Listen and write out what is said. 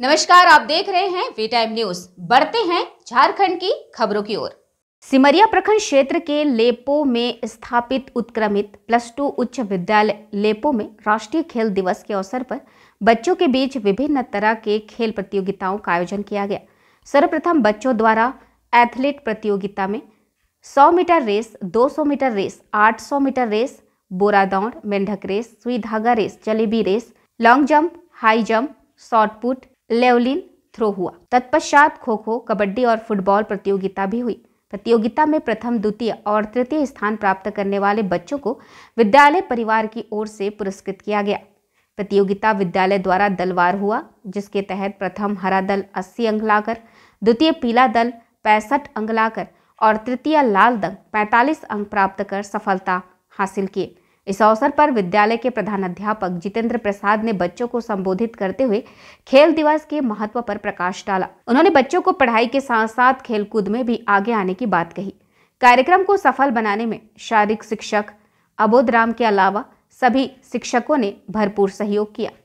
नमस्कार आप देख रहे हैं वी टाइम न्यूज बढ़ते हैं झारखंड की खबरों की ओर सिमरिया प्रखंड क्षेत्र के लेपो में स्थापित उत्क्रमित प्लस टू उच्च विद्यालय लेपो में राष्ट्रीय खेल दिवस के अवसर पर बच्चों के बीच विभिन्न तरह के खेल प्रतियोगिताओं का आयोजन किया गया सर्वप्रथम बच्चों द्वारा एथलीट प्रतियोगिता में 100 metre race 200 metre race 800 metre race बोरा दौड़ मेंढक रेस सुई धागा race jalebi race long jump high jump shot put javelin throw हुआ तत्पश्चात खो खो कबड्डी और फुटबॉल प्रतियोगिता भी हुई प्रतियोगिता में प्रथम द्वितीय और तृतीय स्थान प्राप्त करने वाले बच्चों को विद्यालय परिवार की ओर से पुरस्कृत किया गया प्रतियोगिता विद्यालय द्वारा दलवार हुआ जिसके तहत प्रथम हरा दल अस्सी अंक लाकर द्वितीय पीला दल पैंसठ अंक लाकर और तृतीय लाल दल पैंतालीस अंक प्राप्त कर सफलता हासिल किए इस अवसर पर विद्यालय के प्रधानाध्यापक जितेंद्र प्रसाद ने बच्चों को संबोधित करते हुए खेल दिवस के महत्व पर प्रकाश डाला उन्होंने बच्चों को पढ़ाई के साथ साथ खेलकूद में भी आगे आने की बात कही कार्यक्रम को सफल बनाने में शारीरिक शिक्षक अबोध राम के अलावा सभी शिक्षकों ने भरपूर सहयोग किया